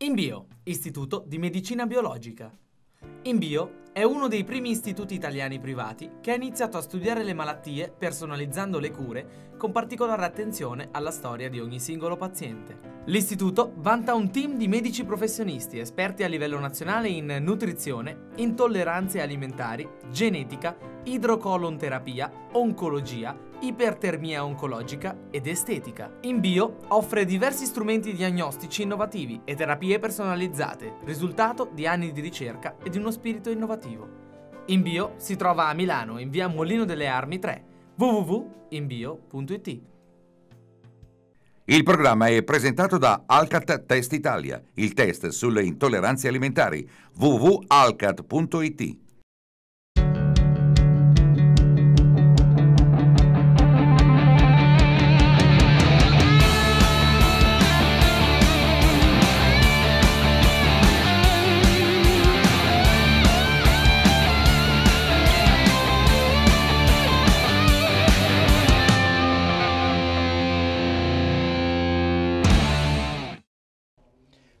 INBIO, Istituto di Medicina Biologica. INBIO è uno dei primi istituti italiani privati che ha iniziato a studiare le malattie personalizzando le cure con particolare attenzione alla storia di ogni singolo paziente. L'istituto vanta un team di medici professionisti esperti a livello nazionale in nutrizione, intolleranze alimentari, genetica, idrocolonterapia, oncologia, ipertermia oncologica ed estetica. In bio offre diversi strumenti diagnostici innovativi e terapie personalizzate, risultato di anni di ricerca e di uno spirito innovativo. In bio si trova a Milano, in via Molino delle Armi 3, www.inbio.it Il programma è presentato da Alcat Test Italia, il test sulle intolleranze alimentari, www.alcat.it.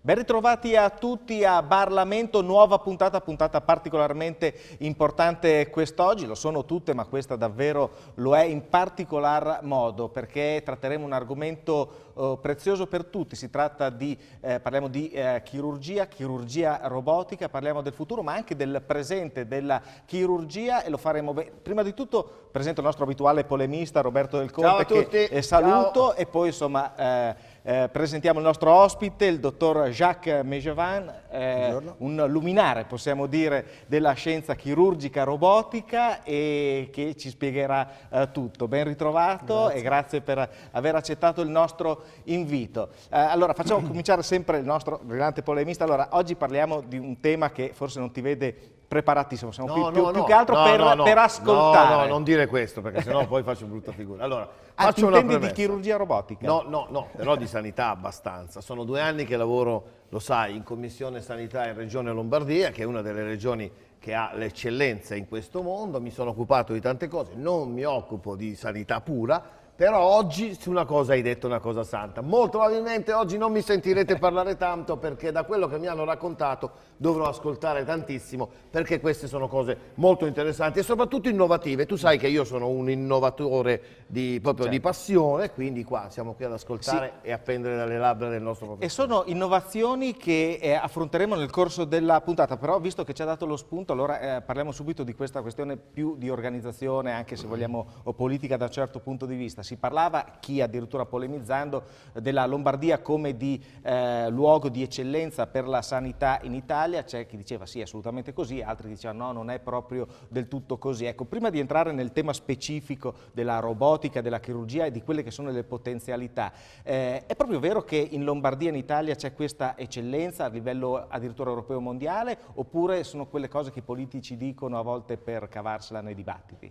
Ben ritrovati a tutti a Parlamento, nuova puntata, puntata particolarmente importante quest'oggi, lo sono tutte ma questa davvero lo è in particolar modo perché tratteremo un argomento eh, prezioso per tutti, si tratta di, eh, parliamo di eh, chirurgia, chirurgia robotica, parliamo del futuro ma anche del presente della chirurgia e lo faremo, prima di tutto presento il nostro abituale polemista Roberto Del Conte Ciao a tutti. che saluto Ciao. e poi insomma... Eh, eh, presentiamo il nostro ospite, il dottor Jacques Mejevan, eh, un luminare, possiamo dire, della scienza chirurgica robotica e che ci spiegherà eh, tutto. Ben ritrovato grazie. e grazie per aver accettato il nostro invito. Eh, allora, facciamo cominciare sempre il nostro brillante polemista. Allora, oggi parliamo di un tema che forse non ti vede preparatissimo, siamo no, qui no, più, no, più, che altro per, per, ascoltare. No, no, non dire questo perché sennò poi faccio brutta figura. Allora, ah, faccio una di chirurgia robotica? No, no, no, però di sanità abbastanza. Sono due anni che lavoro, lo sai, in Commissione Sanità in Regione Lombardia, che è una delle regioni che ha l'eccellenza in questo mondo, mi sono occupato di tante cose, non mi occupo di sanità pura, però oggi su una cosa hai detto una cosa santa. Molto probabilmente oggi non mi sentirete parlare tanto perché da quello che mi hanno raccontato dovrò ascoltare tantissimo perché queste sono cose molto interessanti e soprattutto innovative. Tu sai che io sono un innovatore di, proprio certo. di passione, quindi qua siamo qui ad ascoltare sì. e a prendere dalle labbra del nostro professore. E sono innovazioni che eh, affronteremo nel corso della puntata, però visto che ci ha dato lo spunto, allora eh, parliamo subito di questa questione più di organizzazione, anche se mm. vogliamo, o politica da un certo punto di vista. Si parlava, chi addirittura polemizzando, della Lombardia come di eh, luogo di eccellenza per la sanità in Italia, c'è chi diceva sì, assolutamente così, altri dicevano no, non è proprio del tutto così. Ecco, prima di entrare nel tema specifico della robotica, della chirurgia e di quelle che sono le potenzialità, eh, è proprio vero che in Lombardia, in Italia, c'è questa eccellenza a livello addirittura europeo mondiale oppure sono quelle cose che i politici dicono a volte per cavarsela nei dibattiti?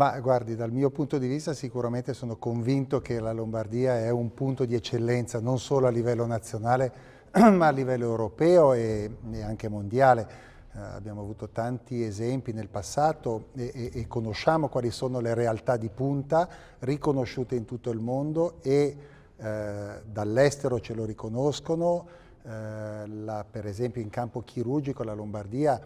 Ma guardi, dal mio punto di vista sicuramente sono convinto che la Lombardia è un punto di eccellenza non solo a livello nazionale ma a livello europeo e, e anche mondiale. Eh, abbiamo avuto tanti esempi nel passato e, e, e, conosciamo quali sono le realtà di punta riconosciute in tutto il mondo e eh, dall'estero ce lo riconoscono. Eh, la, per esempio in campo chirurgico la Lombardia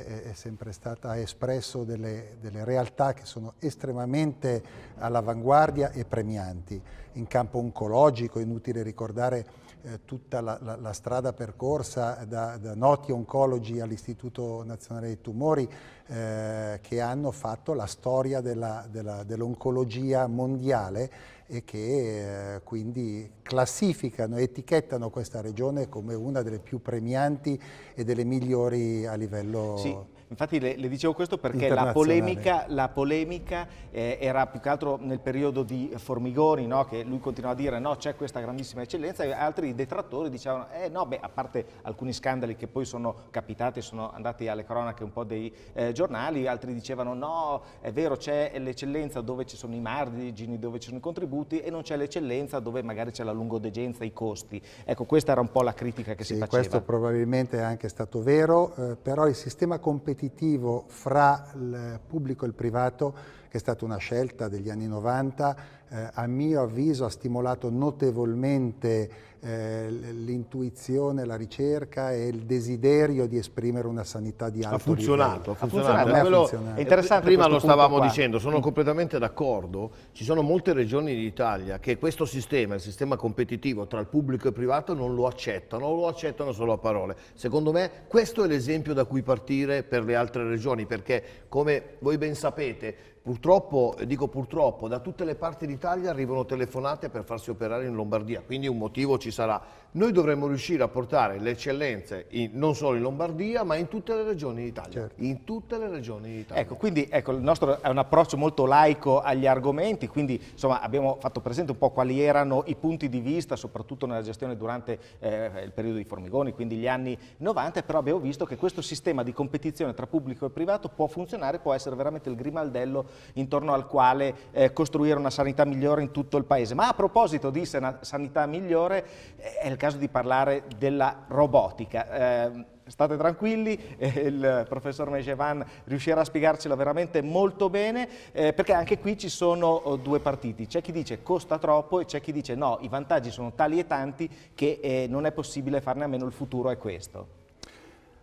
è sempre stata, ha espresso delle, delle, realtà che sono estremamente all'avanguardia e premianti. In campo oncologico, è inutile ricordare eh, tutta la, la, la, strada percorsa da, da noti oncologi all'Istituto Nazionale dei Tumori eh, che hanno fatto la storia dell'oncologia mondiale e che eh, quindi classificano e etichettano questa regione come una delle più premianti e delle migliori a livello... Sì Infatti le, le dicevo questo perché la polemica, la polemica eh, era più che altro nel periodo di Formigoni, no? che lui continuava a dire no, c'è questa grandissima eccellenza e altri detrattori dicevano eh no, beh, a parte alcuni scandali che poi sono capitati, sono andati alle cronache un po' dei eh, giornali, altri dicevano no, è vero, c'è l'eccellenza dove ci sono i margini, dove ci sono i contributi e non c'è l'eccellenza dove magari c'è la lungodegenza, i costi. Ecco, questa era un po' la critica che sì, si faceva. Questo probabilmente è anche stato vero, eh, però il sistema competitivo competitivo fra il pubblico e il privato che è stata una scelta degli anni 90, eh, a mio avviso ha stimolato notevolmente eh, l'intuizione, la ricerca e il desiderio di esprimere una sanità di alto ha funzionato, livello. Ha funzionato, ha funzionato. È interessante Prima lo stavamo qua. dicendo, sono completamente d'accordo. Ci sono molte regioni d'Italia che questo sistema, il sistema competitivo tra il pubblico e il privato, non lo accettano o lo accettano solo a parole. Secondo me questo è l'esempio da cui partire per le altre regioni perché come voi ben sapete Purtroppo, dico purtroppo, da tutte le parti d'Italia arrivano telefonate per farsi operare in Lombardia, quindi un motivo ci sarà. Noi dovremmo riuscire a portare le eccellenze in, non solo in Lombardia, ma in tutte le regioni d'Italia. Certo. In tutte le regioni d'Italia. Ecco, quindi ecco, il nostro è un approccio molto laico agli argomenti, quindi insomma, abbiamo fatto presente un po' quali erano i punti di vista, soprattutto nella gestione durante eh, il periodo di Formigoni, quindi gli anni 90, però abbiamo visto che questo sistema di competizione tra pubblico e privato può funzionare, può essere veramente il grimaldello intorno al quale eh, costruire una sanità migliore in tutto il paese. Ma a proposito di sanità migliore è il caso di parlare della robotica. Eh, state tranquilli, il professor Mejevan riuscirà a spiegarcelo veramente molto bene, eh, perché anche qui ci sono oh, due partiti, c'è chi dice costa troppo e c'è chi dice no, i vantaggi sono tali e tanti che eh, non è possibile farne a meno, il futuro è questo.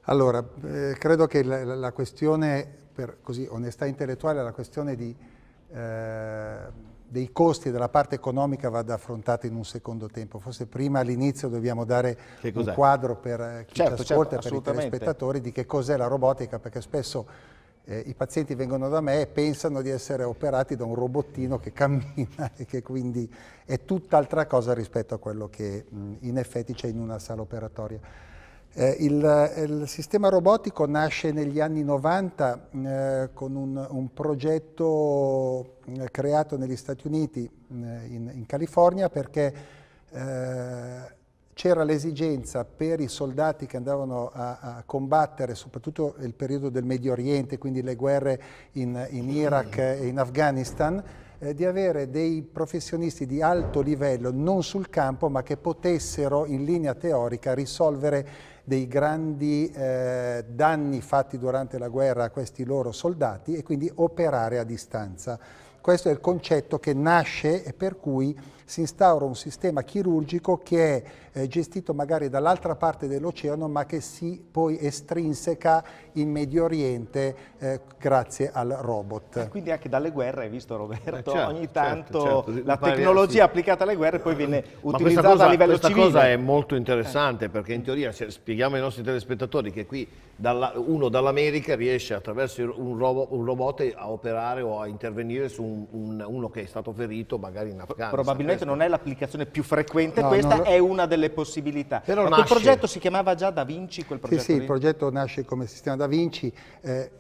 Allora, eh, credo che la, la questione per così, onestà intellettuale, la questione di, eh, dei costi e della parte economica vada affrontata in un secondo tempo. Forse prima all'inizio dobbiamo dare un quadro per eh, chi certo, ci certo, ascolta, certo, per i telespettatori, di che cos'è la robotica, perché spesso... Eh, i pazienti vengono da me e pensano di essere operati da un robottino che cammina e che quindi è tutt'altra cosa rispetto a quello che mh, in effetti c'è in una sala operatoria. Eh, il, eh, il, sistema robotico nasce negli anni 90 eh, con un, un progetto eh, creato negli Stati Uniti, eh, in, in, California, perché c'era l'esigenza per i soldati che andavano a, a, combattere, soprattutto nel periodo del Medio Oriente, quindi le guerre in, in mm. Iraq e in Afghanistan, di avere dei professionisti di alto livello, non sul campo, ma che potessero in linea teorica risolvere dei grandi eh, danni fatti durante la guerra a questi loro soldati e quindi operare a distanza. Questo è il concetto che nasce e per cui si instaura un sistema chirurgico che è eh, gestito magari dall'altra parte dell'oceano ma che si poi estrinseca in Medio Oriente eh, grazie al robot. E quindi anche dalle guerre, hai visto Roberto, eh, certo, ogni certo, tanto certo, certo. la tecnologia sì. applicata alle guerre poi viene utilizzata cosa, a livello questa civile. Questa cosa è molto interessante perché in teoria spieghiamo ai nostri telespettatori che qui dalla, uno dall'America riesce attraverso un, robo, un, robot a operare o a intervenire su un, un, uno che è stato ferito magari in Afghanistan. Probabilmente sicuramente non è l'applicazione più frequente, no, questa no, è una delle possibilità. Però Ma quel progetto si chiamava già Da Vinci? Quel progetto sì, sì, il progetto nasce come sistema Da Vinci. Eh,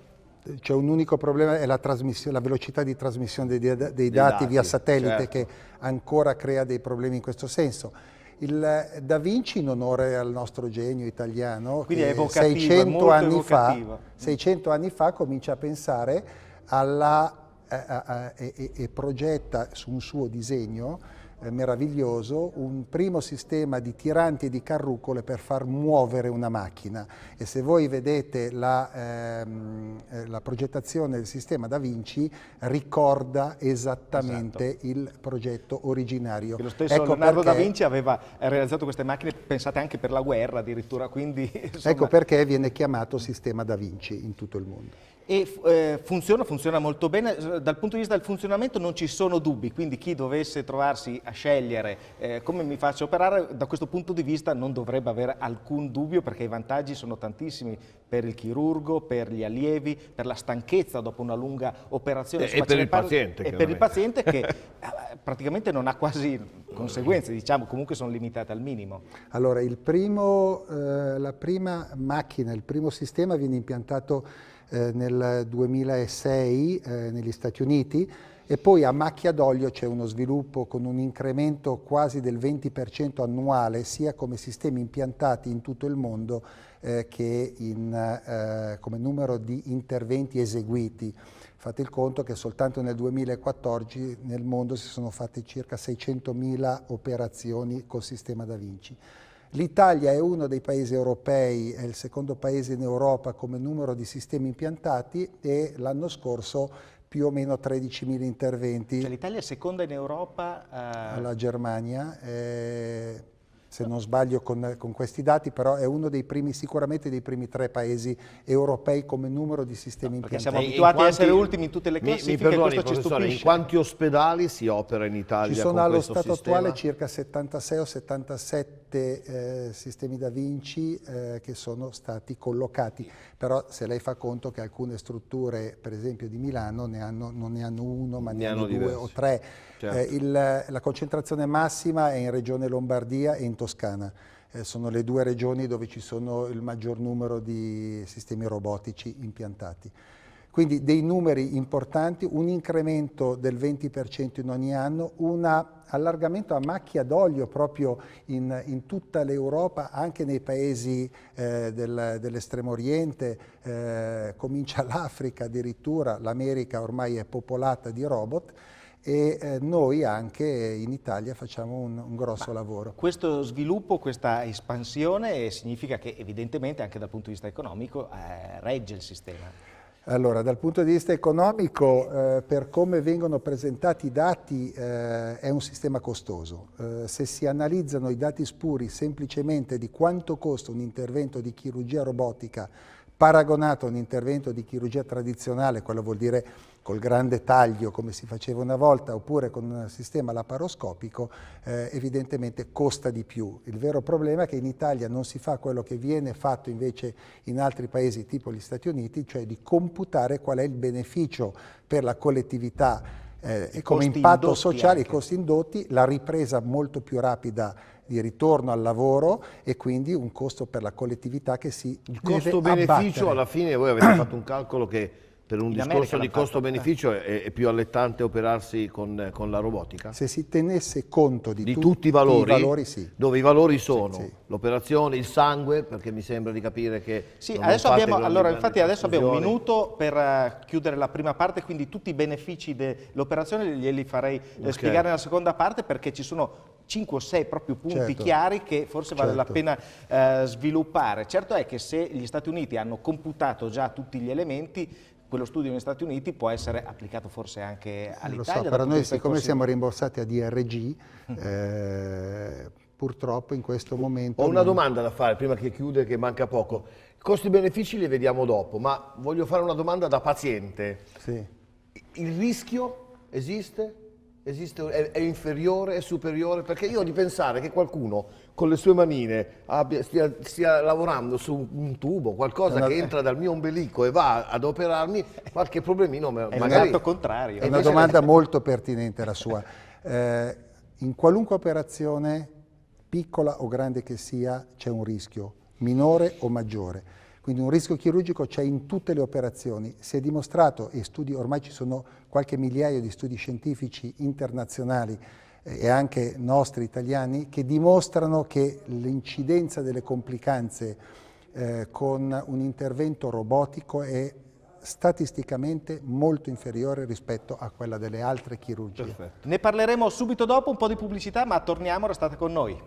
c'è un unico problema, è la, la velocità di trasmissione dei, dei, dati, dei dati, via satellite certo. che ancora crea dei problemi in questo senso. Il eh, Da Vinci in onore al nostro genio italiano Quindi che 600 anni, fa, 600 mm. anni, fa, comincia a pensare alla, a, a, a, e, e progetta su un suo disegno eh, meraviglioso, un primo sistema di tiranti e di carrucole per far muovere una macchina. E se voi vedete la, ehm, eh, la progettazione del sistema Da Vinci, ricorda esattamente esatto. il progetto originario. E lo stesso ecco Leonardo perché... Da Vinci aveva realizzato queste macchine pensate anche per la guerra addirittura, quindi... Insomma... Ecco perché viene chiamato sistema Da Vinci in tutto il mondo e eh, funziona, funziona molto bene, dal punto di vista del funzionamento non ci sono dubbi, quindi chi dovesse trovarsi a scegliere eh, come mi faccio operare, da questo punto di vista non dovrebbe avere alcun dubbio perché i vantaggi sono tantissimi per il chirurgo, per gli allievi, per la stanchezza dopo una lunga operazione. E, e per il paziente. E per il paziente che eh, praticamente non ha quasi conseguenze, diciamo, comunque sono limitate al minimo. Allora, primo, eh, la prima macchina, il primo sistema viene impiantato eh, nel 2006 eh, negli Stati Uniti e poi a macchia d'olio c'è uno sviluppo con un incremento quasi del 20% annuale sia come sistemi impiantati in tutto il mondo eh, che in, eh, come numero di interventi eseguiti. Fate il conto che soltanto nel 2014 nel mondo si sono fatte circa 600.000 operazioni col sistema Da Vinci. L'Italia è uno dei paesi europei, è il secondo paese in Europa come numero di sistemi impiantati e l'anno scorso più o meno 13.000 interventi. Cioè L'Italia è seconda in Europa? Eh... Alla Germania, eh, se non sbaglio con, con, questi dati, però è uno dei primi, sicuramente dei primi tre paesi europei come numero di sistemi no, impiantati. Siamo abituati quanti, ad essere ultimi in tutte le classifiche mi, mi perdoni, questo ci stupisce. In quanti ospedali si opera in Italia Ci sono allo stato sistema? attuale circa 76 o 77 sette eh, sistemi da Vinci eh, che sono stati collocati, però se lei fa conto che alcune strutture, per esempio di Milano, ne hanno, non ne hanno uno, ma ne, ne hanno, due diversi. o tre. Certo. Eh, il, la concentrazione massima è in regione Lombardia e in Toscana. Eh, sono le due regioni dove ci sono il maggior numero di sistemi robotici impiantati. Quindi dei numeri importanti, un incremento del 20% in ogni anno, un allargamento a macchia d'olio proprio in, in tutta l'Europa, anche nei paesi eh, del, dell'estremo oriente, eh, comincia l'Africa addirittura, l'America ormai è popolata di robot e eh, noi anche in Italia facciamo un, un grosso Ma lavoro. Questo sviluppo, questa espansione significa che evidentemente anche dal punto di vista economico eh, regge il sistema. Allora, dal punto di vista economico, eh, per come vengono presentati i dati, eh, è un sistema costoso. Eh, se si analizzano i dati spuri semplicemente di quanto costa un intervento di chirurgia robotica paragonato a un intervento di chirurgia tradizionale, quello vuol dire col grande taglio come si faceva una volta, oppure con un sistema laparoscopico, eh, evidentemente costa di più. Il vero problema è che in Italia non si fa quello che viene fatto invece in altri paesi tipo gli Stati Uniti, cioè di computare qual è il beneficio per la collettività eh, come impatto sociale, anche. i costi indotti, la ripresa molto più rapida di ritorno al lavoro e quindi un costo per la collettività che si Il costo-beneficio alla fine voi avete fatto un calcolo che per un in discorso America di costo-beneficio eh. è, è, più allettante operarsi con, eh, con, la robotica? Se si tenesse conto di, di tu, tutti i valori, i valori sì. dove i valori sono sì, sì. l'operazione, il sangue, perché mi sembra di capire che... Sì, adesso abbiamo, allora, infatti adesso abbiamo un minuto per uh, chiudere la prima parte, quindi tutti i benefici dell'operazione glieli farei okay. spiegare nella seconda parte perché ci sono 5 o 6 proprio punti certo. chiari che forse vale certo. la pena eh, sviluppare. Certo è che se gli Stati Uniti hanno computato già tutti gli elementi, quello studio negli Stati Uniti può essere applicato forse anche all'Italia. Lo so, però noi siccome così... siamo rimborsati a DRG, mm. eh, purtroppo in questo momento... Ho una non... domanda da fare prima che chiude, che manca poco. Costi-benefici li vediamo dopo, ma voglio fare una domanda da paziente. Sì. Il rischio esiste? Esiste, è, è, inferiore, è superiore? Perché io di pensare che qualcuno con le sue manine abbia, stia, stia, lavorando su un tubo, qualcosa che entra dal mio ombelico e va ad operarmi, qualche problemino me, è magari... È contrario. È una domanda molto pertinente la sua. Eh, in qualunque operazione, piccola o grande che sia, c'è un rischio, minore o maggiore. Quindi un rischio chirurgico c'è in tutte le operazioni. Si è dimostrato, e studi, ormai ci sono qualche migliaio di studi scientifici internazionali eh, e anche nostri italiani, che dimostrano che l'incidenza delle complicanze eh, con un intervento robotico è statisticamente molto inferiore rispetto a quella delle altre chirurgie. Perfetto. Ne parleremo subito dopo, un po' di pubblicità, ma torniamo, restate con noi.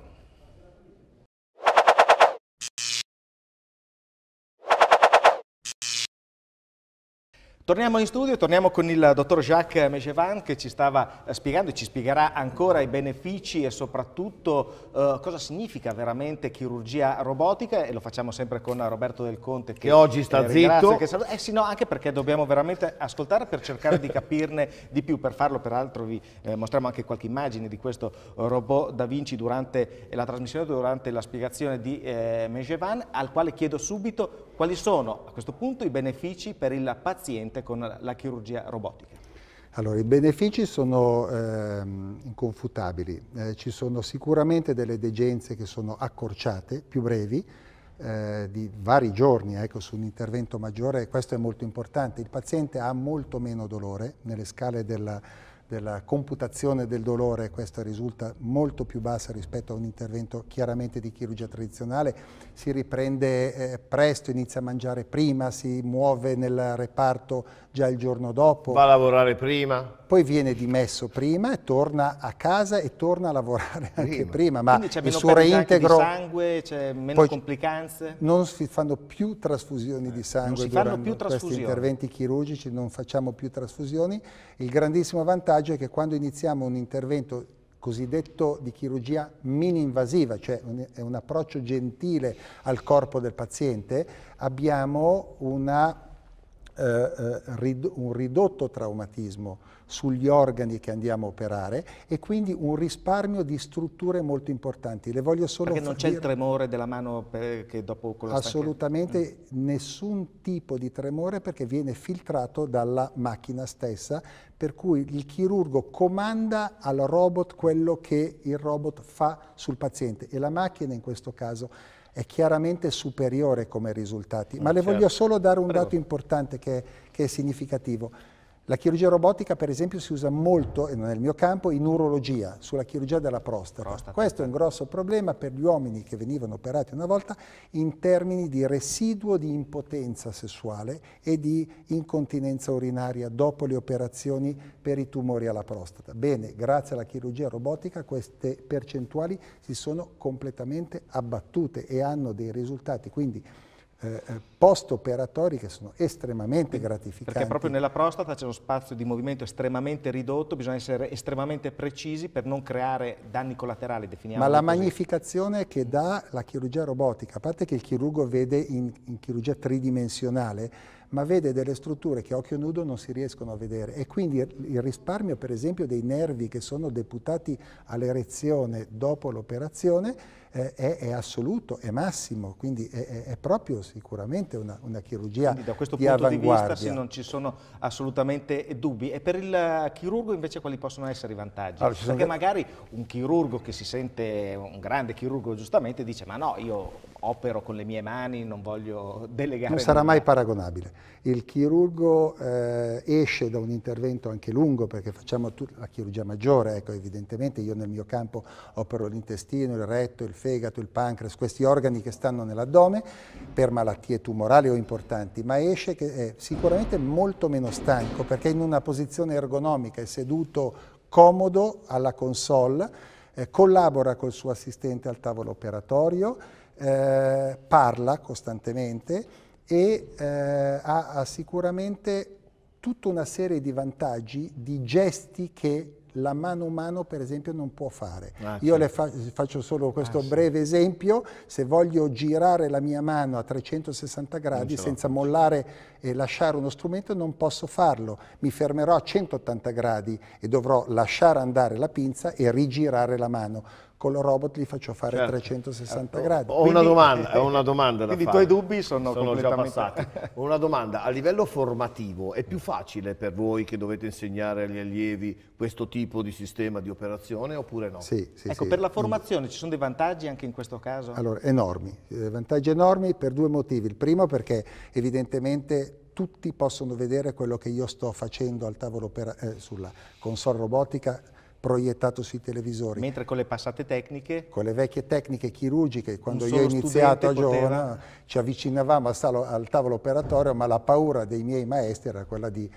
Torniamo in studio, torniamo con il dottor Jacques Megevan che ci stava eh, spiegando e ci spiegherà ancora i benefici e soprattutto eh, cosa significa veramente chirurgia robotica e lo facciamo sempre con Roberto Del Conte che, che oggi sta zitto. Che saluto, eh sì no, anche perché dobbiamo veramente ascoltare per cercare di capirne di più, per farlo peraltro vi eh, mostriamo anche qualche immagine di questo robot Da Vinci durante la trasmissione, durante la spiegazione di eh, Megevan al quale chiedo subito quali sono a questo punto i benefici per il paziente con la chirurgia robotica? Allora, i benefici sono eh, inconfutabili. Eh, ci sono sicuramente delle degenze che sono accorciate, più brevi, eh, di vari giorni ecco, su un intervento maggiore, questo è molto importante. Il paziente ha molto meno dolore nelle scale della della computazione del dolore questa risulta molto più bassa rispetto a un intervento chiaramente di chirurgia tradizionale, si riprende eh, presto, inizia a mangiare prima, si muove nel reparto già il giorno dopo. Va a lavorare prima? poi viene dimesso prima e torna a casa e torna a lavorare prima. anche prima, ma il suo reintegro... Di sangue, c'è meno poi, complicanze? Non si fanno più trasfusioni di eh, sangue durante questi interventi chirurgici, non facciamo più trasfusioni. Il grandissimo vantaggio è che quando iniziamo un intervento cosiddetto di chirurgia mini-invasiva, cioè un, è un approccio gentile al corpo del paziente, abbiamo una eh, eh, un ridotto traumatismo sugli organi che andiamo a operare e quindi un risparmio di strutture molto importanti. Le voglio solo Perché non c'è il tremore della mano che dopo con la Assolutamente mm. nessun tipo di tremore perché viene filtrato dalla macchina stessa, per cui il chirurgo comanda al robot quello che il robot fa sul paziente e la macchina in questo caso è chiaramente superiore come risultati. Eh, Ma le certo. voglio solo dare un Prego. dato importante che, che è significativo. La chirurgia robotica, per esempio, si usa molto, e non è il mio campo, in urologia, sulla chirurgia della prostata. prostata. Questo è un certo. grosso problema per gli uomini che venivano operati una volta in termini di residuo di impotenza sessuale e di incontinenza urinaria dopo le operazioni per i tumori alla prostata. Bene, grazie alla chirurgia robotica queste percentuali si sono completamente abbattute e hanno dei risultati. Quindi eh, eh, post-operatori che sono estremamente gratificanti. Perché proprio nella prostata c'è uno spazio di movimento estremamente ridotto, bisogna essere estremamente precisi per non creare danni collaterali, Definiamo Ma la così. magnificazione che dà la chirurgia robotica, a parte che il chirurgo vede in, in chirurgia tridimensionale, ma vede delle strutture che a occhio nudo non si riescono a vedere e quindi il risparmio per esempio dei nervi che sono deputati all'erezione dopo l'operazione eh, è, è, assoluto, è massimo, quindi è, è proprio sicuramente una, una chirurgia quindi da questo di punto di vista sì, non ci sono assolutamente dubbi. E per il chirurgo invece quali possono essere i vantaggi? Allora, Perché magari un chirurgo che si sente un grande chirurgo giustamente dice ma no, io opero con le mie mani, non voglio delegare. Non sarà mai paragonabile. Il chirurgo eh, esce da un intervento anche lungo, perché facciamo la chirurgia maggiore, ecco, evidentemente io nel mio campo opero l'intestino, il retto, il fegato, il pancreas, questi organi che stanno nell'addome per malattie tumorali o importanti, ma esce che è sicuramente molto meno stanco, perché è in una posizione ergonomica, è seduto comodo alla console, eh, collabora col suo assistente al tavolo operatorio, eh, parla costantemente e eh, ha, ha sicuramente tutta una serie di vantaggi, di gesti che la mano umana per esempio non può fare. Ah, Io le fa faccio solo questo ah, breve sì. esempio, se voglio girare la mia mano a 360 gradi senza mollare e lasciare uno strumento non posso farlo, mi fermerò a 180 gradi e dovrò lasciare andare la pinza e rigirare la mano con lo robot gli faccio fare certo. 360 certo. gradi. Ho una domanda, ho una domanda da quindi fare. i tuoi dubbi sono, sono completamente... già passati. Ho una domanda, a livello formativo è più facile per voi che dovete insegnare agli allievi questo tipo di sistema di operazione oppure no? Sì, sì Ecco, sì. per la formazione ci sono dei vantaggi anche in questo caso? Allora, enormi, eh, vantaggi enormi per due motivi. Il primo perché evidentemente tutti possono vedere quello che io sto facendo al tavolo eh, sulla console robotica proiettato sui televisori. Mentre con le passate tecniche? Con le vecchie tecniche chirurgiche, quando io ho iniziato a giovane, poteva... ci avvicinavamo al, al tavolo operatorio, ma la paura dei miei maestri era quella di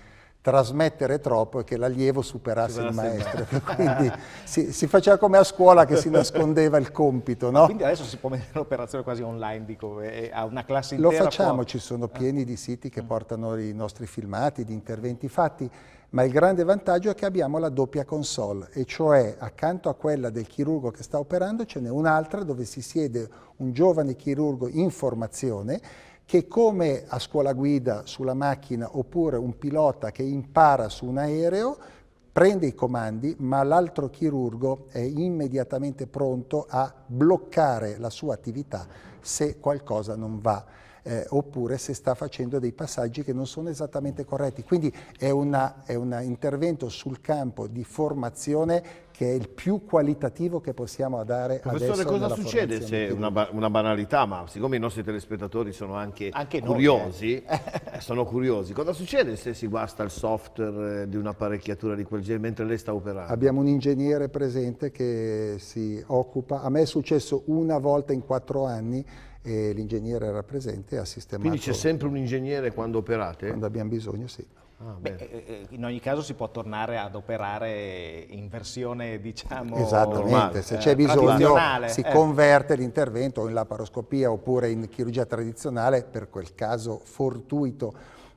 trasmettere troppo e che l'allievo superasse, il maestro. quindi si, si, faceva come a scuola che si nascondeva il compito. No? Quindi adesso si può mettere un'operazione quasi online, dico, eh, a una classe intera. Lo facciamo, può... ci sono ah. pieni di siti che mm. portano i nostri filmati, di interventi fatti, ma il grande vantaggio è che abbiamo la doppia console, e cioè accanto a quella del chirurgo che sta operando ce n'è un'altra dove si siede un giovane chirurgo in formazione che come a scuola guida sulla macchina oppure un pilota che impara su un aereo, prende i comandi, ma l'altro chirurgo è immediatamente pronto a bloccare la sua attività se qualcosa non va. Eh, oppure se sta facendo dei passaggi che non sono esattamente corretti. Quindi è, è un intervento sul campo di formazione che è il più qualitativo che possiamo dare a Professore, cosa succede se una, una, banalità, ma siccome i nostri telespettatori sono anche, anche curiosi, noi, eh. eh. sono curiosi, cosa succede se si guasta il software eh, di un'apparecchiatura di quel genere mentre lei sta operando? Abbiamo un ingegnere presente che si occupa, a me è successo una volta in quattro anni e l'ingegnere era presente e ha sistemato. Quindi c'è sempre un ingegnere quando operate? Quando abbiamo bisogno, sì. Ah, Beh, eh, eh, in ogni caso si può tornare ad operare in versione diciamo esattamente se c'è eh, bisogno si eh. converte l'intervento in laparoscopia oppure in chirurgia tradizionale per quel caso fortuito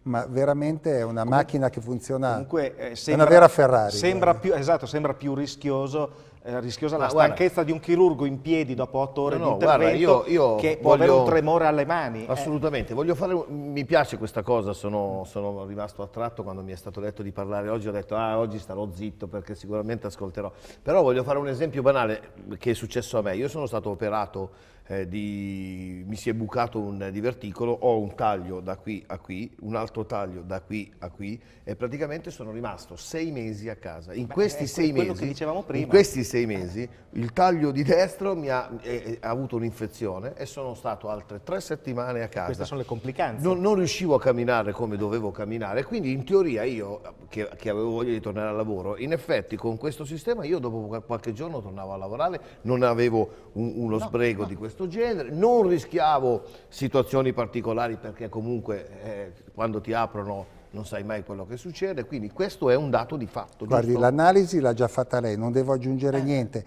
ma veramente è una Comun macchina che funziona comunque, eh, sembra, è una vera Ferrari sembra più, esatto sembra più rischioso rischiosa Ma la stanchezza di un chirurgo in piedi dopo otto ore no, di intervento guarda, io, io che voglio, può avere un tremore alle mani. Eh. Assolutamente, eh. fare, mi piace questa cosa, sono, sono, rimasto attratto quando mi è stato detto di parlare oggi, ho detto ah oggi starò zitto perché sicuramente ascolterò, però voglio fare un esempio banale che è successo a me, io sono stato operato eh, di, mi si è bucato un diverticolo, ho un taglio da qui a qui, un altro taglio da qui a qui e praticamente sono rimasto sei mesi a casa. In, Beh, questi, ecco, sei mesi, in questi, sei mesi, il taglio di destro mi ha, eh, eh ha avuto un'infezione e sono stato altre tre settimane a casa. Queste sono le complicanze. Non, non riuscivo a camminare come dovevo camminare, quindi in teoria io che, che avevo voglia di tornare al lavoro, in effetti con questo sistema io dopo qualche giorno tornavo a lavorare, non avevo un, uno no, sbrego no. di questo questo genere, non rischiavo situazioni particolari perché comunque eh, quando ti aprono non sai mai quello che succede, quindi questo è un dato di fatto. Guardi, l'analisi l'ha già fatta lei, non devo aggiungere eh. niente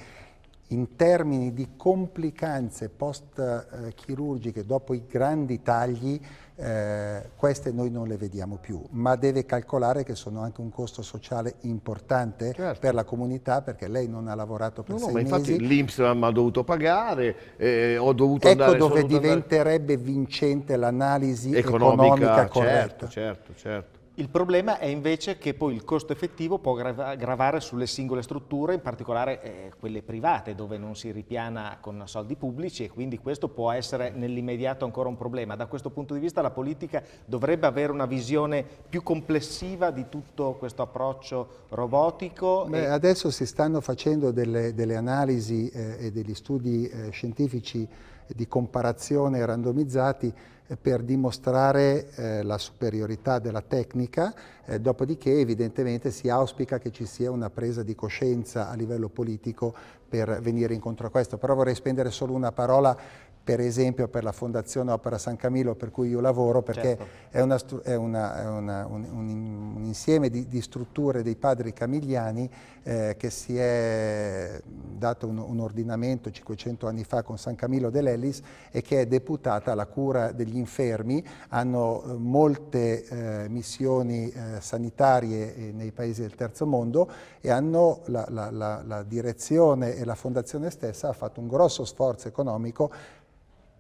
in termini di complicanze post-chirurgiche eh, dopo i grandi tagli, eh, queste noi non le vediamo più, ma deve calcolare che sono anche un costo sociale importante certo. per la comunità perché lei non ha lavorato per no, sei no, ma infatti l'Inps mi ha dovuto pagare, eh, ho dovuto ecco andare... Ecco dove diventerebbe andare... vincente l'analisi economica, economica certo, corretta. Certo, certo, certo. Il problema è invece che poi il costo effettivo può gravare sulle singole strutture, in particolare eh, quelle private dove non si ripiana con soldi pubblici e quindi questo può essere nell'immediato ancora un problema. Da questo punto di vista la politica dovrebbe avere una visione più complessiva di tutto questo approccio robotico. Beh, e... Adesso si stanno facendo delle, delle analisi eh, e degli studi eh, scientifici di comparazione randomizzati eh, per dimostrare eh, la superiorità della tecnica, eh, dopodiché evidentemente si auspica che ci sia una presa di coscienza a livello politico per venire incontro a questo. Però vorrei spendere solo una parola per esempio per la Fondazione Opera San Camillo per cui io lavoro, perché certo. è, una, è, una, è una, un, un, un, insieme di, di, strutture dei padri camigliani eh, che si è dato un, un, ordinamento 500 anni fa con San Camillo dell'Ellis e che è deputata alla cura degli infermi, hanno eh, molte eh, missioni eh, sanitarie eh, nei paesi del terzo mondo e hanno la, la, la, la direzione e la fondazione stessa ha fatto un grosso sforzo economico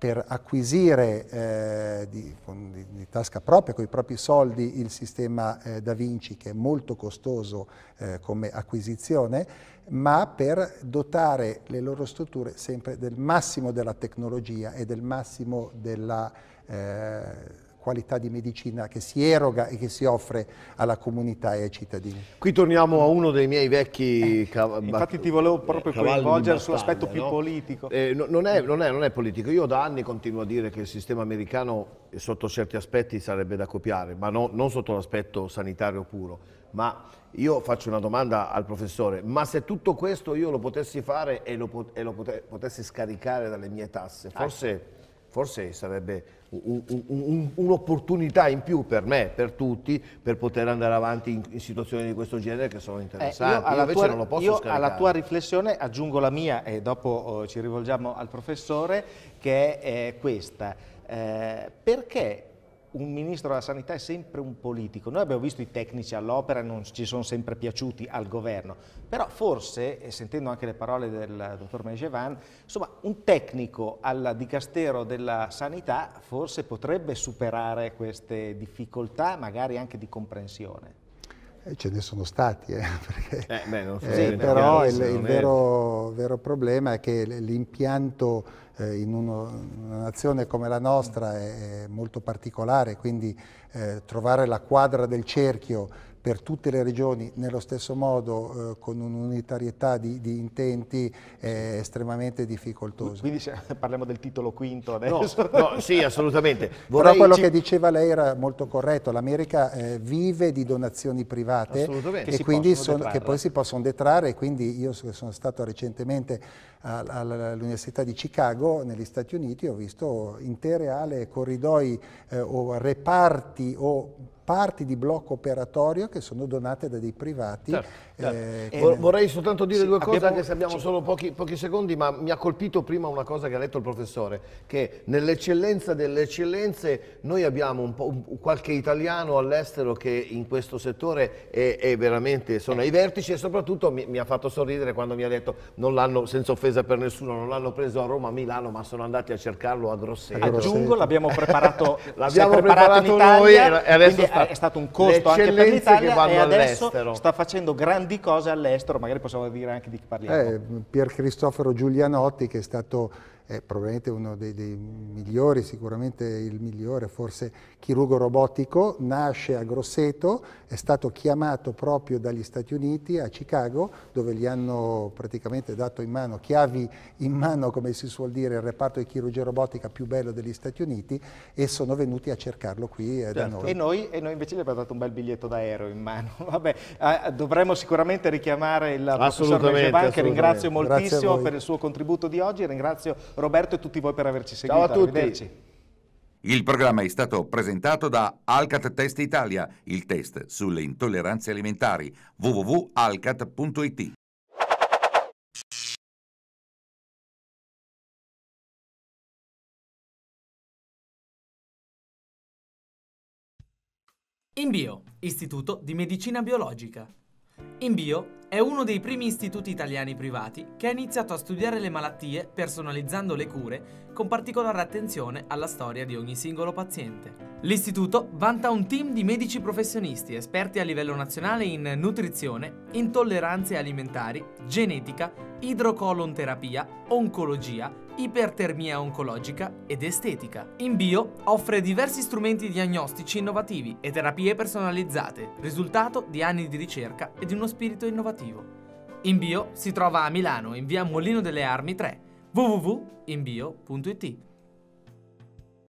per acquisire eh, di, con, di, di, tasca propria, con i propri soldi, il sistema eh, Da Vinci, che è molto costoso eh, come acquisizione, ma per dotare le loro strutture sempre del massimo della tecnologia e del massimo della eh, qualità di medicina che si eroga e che si offre alla comunità e ai cittadini. Qui torniamo a uno dei miei vecchi eh, cavalli. Infatti ti volevo proprio coinvolgere sull'aspetto più no? politico. Eh, no, non, è, non, è, non, è, politico, io da anni continuo a dire che il sistema americano sotto certi aspetti sarebbe da copiare, ma no, non sotto l'aspetto sanitario puro. Ma io faccio una domanda al professore, ma se tutto questo io lo potessi fare e lo, pot e lo pot potessi scaricare dalle mie tasse, forse, ah. forse sarebbe un'opportunità in più per me, per tutti, per poter andare avanti in, situazioni di questo genere che sono interessanti. Eh, io, alla tua, non io alla tua riflessione aggiungo la mia e dopo oh, ci rivolgiamo al professore, che è questa. Eh, perché un ministro della sanità è sempre un politico. Noi abbiamo visto i tecnici all'opera, non ci sono sempre piaciuti al governo, però forse, e sentendo anche le parole del dottor Megevan, insomma un tecnico al dicastero della sanità forse potrebbe superare queste difficoltà, magari anche di comprensione. Eh, ce ne sono stati, eh, perché, eh, beh, so eh, però il, il vero, vero, problema è che l'impianto eh, in uno, una nazione come la nostra è, molto particolare, quindi trovare la quadra del cerchio per tutte le regioni nello stesso modo eh, con un'unitarietà di, di, intenti è estremamente difficoltosa. Quindi se, parliamo del titolo quinto adesso? No, no sì, assolutamente. Vorrei... Però quello ci... che diceva lei era molto corretto, l'America eh, vive di donazioni private e quindi sono, che poi si possono detrarre quindi io sono stato recentemente all'Università di Chicago negli Stati Uniti ho visto intere aree, corridoi eh, o reparti o parti di blocco operatorio che sono donate da dei privati. Certo, eh, certo. Vorrei soltanto dire sì, due cose, anche se abbiamo solo pochi, pochi, secondi, ma mi ha colpito prima una cosa che ha detto il professore, che nell'eccellenza delle eccellenze noi abbiamo un un, qualche italiano all'estero che in questo settore è, è veramente, sono ai vertici e soprattutto mi, mi, ha fatto sorridere quando mi ha detto, non l'hanno senza offesa, presa per nessuno, non l'hanno preso a Roma, a Milano, ma sono andati a cercarlo a Grosseto. Aggiungo, l'abbiamo preparato, l'abbiamo preparato, preparato Italia, noi e adesso sta, è stato un costo anche per l'Italia e adesso sta facendo grandi cose all'estero, magari possiamo dire anche di chi parliamo. Eh, Pier Cristoforo Giulianotti che è stato è probabilmente uno dei, dei, migliori, sicuramente il migliore, forse chirurgo robotico, nasce a Grosseto, è stato chiamato proprio dagli Stati Uniti a Chicago, dove gli hanno praticamente dato in mano, chiavi in mano, come si suol dire, il reparto di chirurgia robotica più bello degli Stati Uniti e sono venuti a cercarlo qui certo. da noi. E, noi. e noi invece gli abbiamo dato un bel biglietto d'aereo in mano. Vabbè, dovremmo sicuramente richiamare il professor Megeban, che ringrazio moltissimo per il suo contributo di oggi, ringrazio Roberto e tutti voi per averci seguito. Ciao a tutti. Arrivederci. Il programma è stato presentato da Alcat Test Italia, il test sulle intolleranze alimentari, www.alcat.it. InBio, Istituto di Medicina Biologica. InBio è uno dei primi istituti italiani privati che ha iniziato a studiare le malattie personalizzando le cure con particolare attenzione alla storia di ogni singolo paziente. L'istituto vanta un team di medici professionisti esperti a livello nazionale in nutrizione, intolleranze alimentari, genetica, idrocolonterapia, oncologia, ipertermia oncologica ed estetica. In bio offre diversi strumenti diagnostici innovativi e terapie personalizzate, risultato di anni di ricerca e di uno spirito innovativo informativo. Inbio si trova a Milano in via Molino delle Armi 3 www.inbio.it